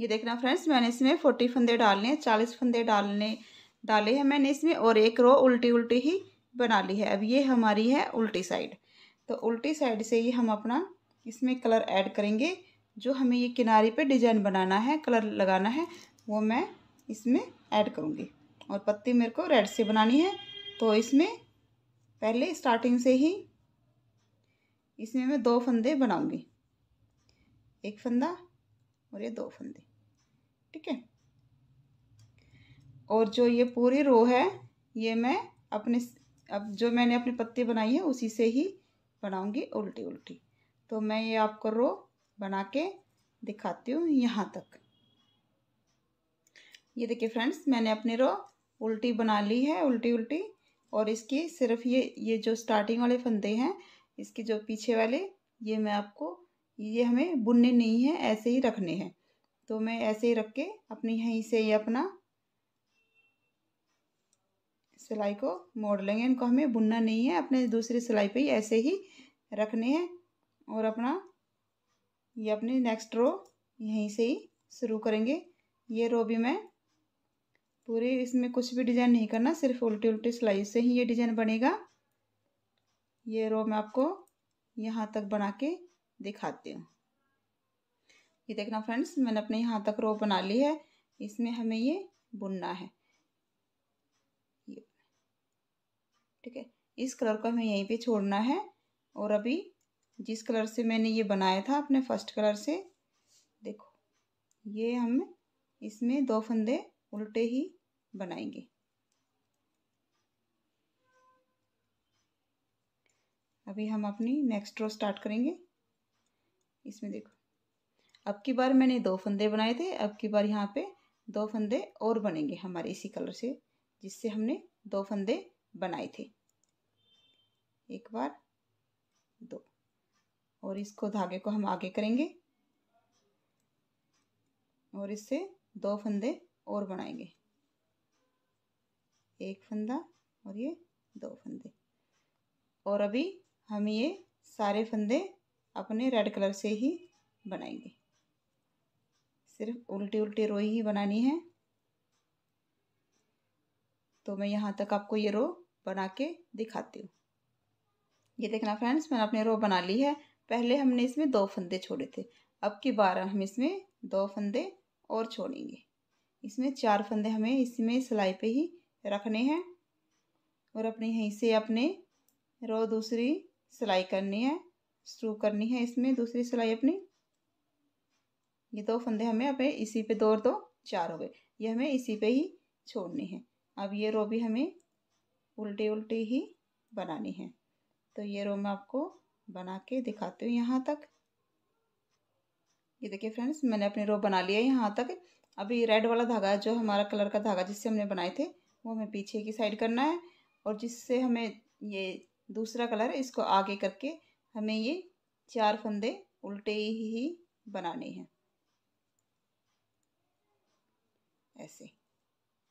ये देखना फ्रेंड्स मैंने इसमें फोर्टी फंदे डालने हैं चालीस फंदे डालने डाले हैं मैंने इसमें और एक रो उल्टी उल्टी ही बना ली है अब ये हमारी है उल्टी साइड तो उल्टी साइड से ही हम अपना इसमें कलर ऐड करेंगे जो हमें ये किनारे पे डिजाइन बनाना है कलर लगाना है वो मैं इसमें ऐड करूँगी और पत्ती मेरे को रेड से बनानी है तो इसमें पहले स्टार्टिंग से ही इसमें मैं दो फंदे बनाऊँगी एक फंदा और ये दो फंदे ठीक है और जो ये पूरी रो है ये मैं अपने अब जो मैंने अपनी पत्ती बनाई है उसी से ही बनाऊंगी उल्टी उल्टी तो मैं ये आपको रो बना के दिखाती हूँ यहाँ तक ये देखिए फ्रेंड्स मैंने अपनी रो उल्टी बना ली है उल्टी उल्टी और इसकी सिर्फ ये ये जो स्टार्टिंग वाले फंदे हैं इसके जो पीछे वाले ये मैं आपको ये हमें बुनने नहीं है ऐसे ही रखने हैं तो मैं ऐसे ही रख के अपनी यहीं से ही अपना सिलाई को मोड़ लेंगे इनको हमें बुनना नहीं है अपने दूसरी सिलाई पे ही ऐसे ही रखने हैं और अपना ये अपनी नेक्स्ट रो यहीं से ही शुरू करेंगे ये रो भी मैं पूरी इसमें कुछ भी डिज़ाइन नहीं करना सिर्फ उल्टी उल्टी सिलाई से ही ये डिज़ाइन बनेगा ये रो मैं आपको यहाँ तक बना के दिखाती हूँ ये देखना फ्रेंड्स मैंने अपने यहाँ तक रो बना ली है इसमें हमें ये बुनना है ये ठीक है इस कलर को हमें यहीं पे छोड़ना है और अभी जिस कलर से मैंने ये बनाया था अपने फर्स्ट कलर से देखो ये हम इसमें दो फंदे उल्टे ही बनाएंगे अभी हम अपनी नेक्स्ट रो स्टार्ट करेंगे इसमें देखो अब की बार मैंने दो फंदे बनाए थे अब की बार यहाँ पे दो फंदे और बनेंगे हमारे इसी कलर से जिससे हमने दो फंदे बनाए थे एक बार दो और इसको धागे को हम आगे करेंगे और इससे दो फंदे और बनाएंगे एक फंदा और ये दो फंदे और अभी हम ये सारे फंदे अपने रेड कलर से ही बनाएंगे सिर्फ उल्टी उल्टी रो ही बनानी है तो मैं यहाँ तक आपको ये रो बना के दिखाती हूँ ये देखना फ्रेंड्स मैंने अपने रो बना ली है पहले हमने इसमें दो फंदे छोड़े थे अब की बार हम इसमें दो फंदे और छोड़ेंगे इसमें चार फंदे हमें इसमें सिलाई पे ही रखने हैं और अपने यहीं से अपने रो दूसरी सिलाई करनी है शुरू करनी है इसमें दूसरी सिलाई अपनी ये दो फंदे हमें अब इसी पे दो और दो चार हो गए ये हमें इसी पे ही छोड़नी है अब ये रो भी हमें उल्टे उल्टी ही बनानी है तो ये रो मैं आपको बना के दिखाती हूँ यहाँ तक ये देखिए फ्रेंड्स मैंने अपनी रो बना लिया यहाँ तक अभी रेड वाला धागा जो हमारा कलर का धागा जिससे हमने बनाए थे वो हमें पीछे की साइड करना है और जिससे हमें ये दूसरा कलर इसको आगे करके हमें ये चार फंदे उल्टे ही बनाने हैं ऐसे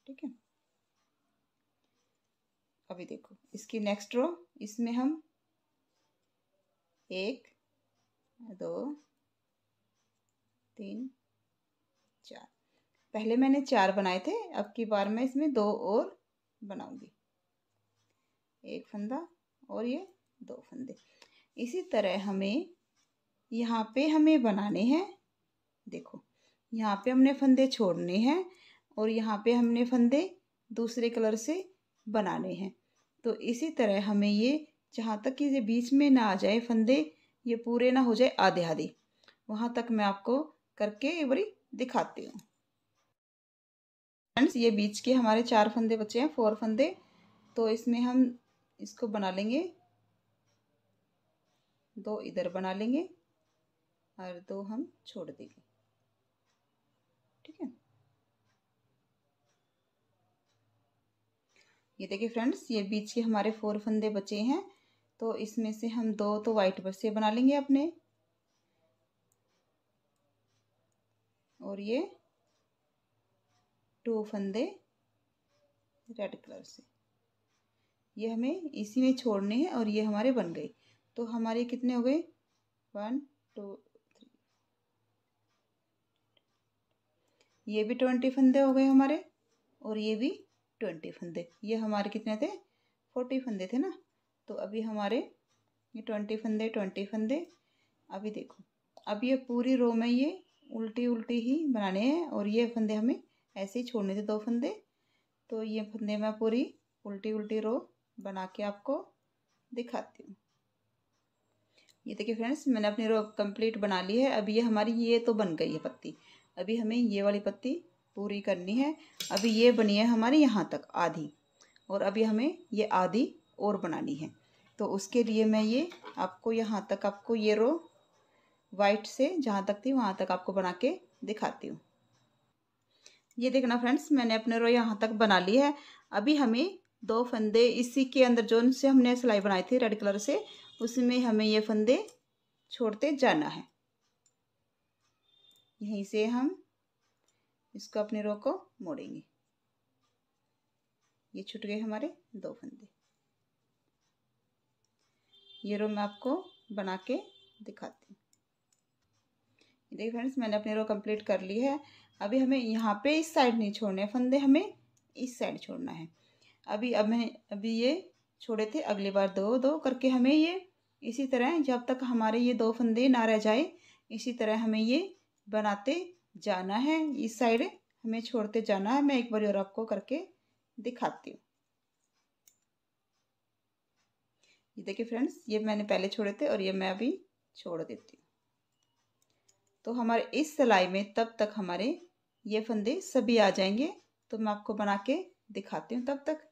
ठीक है अभी देखो इसकी नेक्स्ट रो इसमें हम एक दो तीन चार पहले मैंने चार बनाए थे अब की बार मैं इसमें दो और बनाऊंगी एक फंदा और ये दो फंदे इसी तरह हमें यहाँ पे हमें बनाने हैं देखो यहाँ पे हमने फंदे छोड़ने हैं और यहाँ पे हमने फंदे दूसरे कलर से बनाने हैं तो इसी तरह हमें ये जहाँ तक कि ये बीच में ना आ जाए फंदे ये पूरे ना हो जाए आधे आधे वहाँ तक मैं आपको करके एक बारी दिखाती हूँ फ्रेंड्स ये बीच के हमारे चार फंदे बचे हैं फोर फंदे तो इसमें हम इसको बना लेंगे दो इधर बना लेंगे और दो हम छोड़ देंगे ठीक है ये देखिए फ्रेंड्स ये बीच के हमारे फोर फंदे बचे हैं तो इसमें से हम दो तो वाइट से बना लेंगे अपने और ये टू फंदे रेड कलर से ये हमें इसी में छोड़ने हैं और ये हमारे बन गए तो हमारे कितने हो गए वन टू थ्री ये भी ट्वेंटी फंदे हो गए हमारे और ये भी ट्वेंटी फंदे ये हमारे कितने थे फोर्टी फंदे थे ना तो अभी हमारे ये ट्वेंटी फंदे ट्वेंटी फंदे अभी देखो अब ये पूरी रो में ये उल्टी उल्टी ही बनाने हैं और ये फंदे हमें ऐसे ही छोड़ने थे दो फंदे तो ये फंदे मैं पूरी उल्टी उल्टी रो बना के आपको दिखाती हूँ ये देखिए फ्रेंड्स मैंने अपनी रो कंप्लीट बना ली है अभी ये हमारी ये तो बन गई है पत्ती अभी हमें ये वाली पत्ती पूरी करनी है अभी ये बनी है हमारे यहाँ तक आधी और अभी हमें ये आधी और बनानी है तो उसके लिए मैं ये आपको यहाँ तक आपको ये रो वाइट से जहाँ तक थी वहाँ तक आपको बना के दिखाती हूँ ये देखना फ्रेंड्स मैंने अपने रो यहाँ तक बना ली है अभी हमें दो फंदे इसी के अंदर जो से हमने सिलाई बनाई थी रेड कलर से उसमें हमें ये फंदे छोड़ते जाना है यहीं से हम इसको अपने रो को मोड़ेंगे ये छूट गए हमारे दो फंदे ये रो मैं आपको बना के दिखाती हूँ देखिए फ्रेंड्स मैंने अपनी रो कंप्लीट कर ली है अभी हमें यहाँ पे इस साइड नहीं छोड़ने फंदे हमें इस साइड छोड़ना है अभी अब मैं अभी ये छोड़े थे अगली बार दो दो करके हमें ये इसी तरह जब तक हमारे ये दो फंदे ना रह जाए इसी तरह हमें ये बनाते जाना है इस साइड हमें छोड़ते जाना है मैं एक बार और आपको करके दिखाती हूँ ये देखिए फ्रेंड्स ये मैंने पहले छोड़े थे और ये मैं अभी छोड़ देती हूँ तो हमारे इस सिलाई में तब तक हमारे ये फंदे सभी आ जाएंगे तो मैं आपको बना के दिखाती हूँ तब तक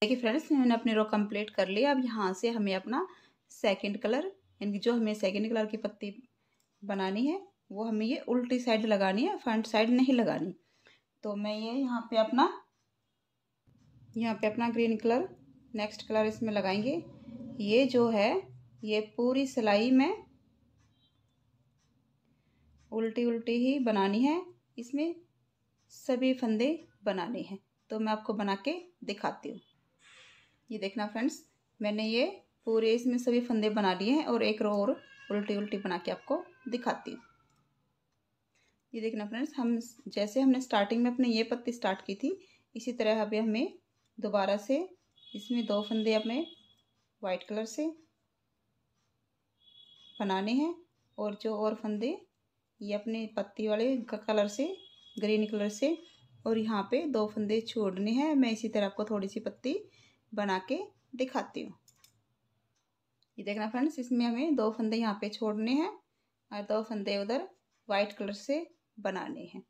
देखिए फ्रेंड्स मैंने अपने रो कंप्लीट कर लिया अब यहाँ से हमें अपना सेकंड कलर यानी जो हमें सेकंड कलर की पत्ती बनानी है वो हमें ये उल्टी साइड लगानी है फ्रंट साइड नहीं लगानी तो मैं ये यहाँ पे अपना यहाँ पे अपना ग्रीन कलर नेक्स्ट कलर इसमें लगाएंगे ये जो है ये पूरी सिलाई में उल्टी उल्टी ही बनानी है इसमें सभी फंदे बनाने हैं तो मैं आपको बना के दिखाती हूँ ये देखना फ्रेंड्स मैंने ये पूरे इसमें सभी फंदे बना लिए हैं और एक रो और उल्टी उल्टी बना के आपको दिखाती हूँ ये देखना फ्रेंड्स हम जैसे हमने स्टार्टिंग में अपने ये पत्ती स्टार्ट की थी इसी तरह अभी हमें दोबारा से इसमें दो फंदे अपने वाइट कलर से बनाने हैं और जो और फंदे ये अपने पत्ती वाले कलर से ग्रीन कलर से और यहाँ पे दो फंदे छोड़ने हैं मैं इसी तरह आपको थोड़ी सी पत्ती बना के दिखाती हूँ ये देखना फ्रेंड्स इसमें हमें दो फंदे यहाँ पे छोड़ने हैं और दो फंदे उधर वाइट कलर से बनाने हैं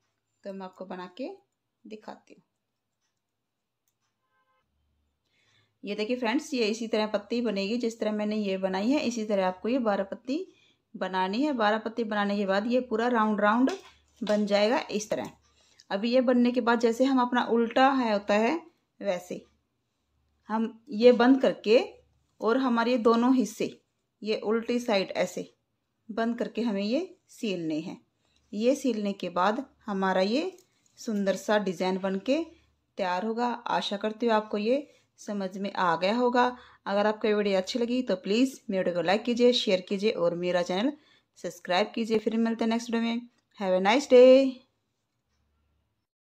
तो मैं आपको बना के दिखाती हूँ ये देखिए फ्रेंड्स ये इसी तरह पत्ती बनेगी जिस तरह मैंने ये बनाई है इसी तरह आपको ये बारह पत्ती बनानी है बारह पत्ती बनाने के बाद ये पूरा राउंड राउंड बन जाएगा इस तरह अभी ये बनने के बाद जैसे हम अपना उल्टा है होता है वैसे हम ये बंद करके और हमारे दोनों हिस्से ये उल्टी साइड ऐसे बंद करके हमें ये सीलने हैं ये सिलने के बाद हमारा ये सुंदर सा डिज़ाइन बन के तैयार होगा आशा करती हूँ आपको ये समझ में आ गया होगा अगर आपको वीडियो अच्छी लगी तो प्लीज़ मेरे वीडियो को लाइक कीजिए शेयर कीजिए और मेरा चैनल सब्सक्राइब कीजिए फिर मिलते हैं नेक्स्ट वीडियो में हैव ए नाइस डे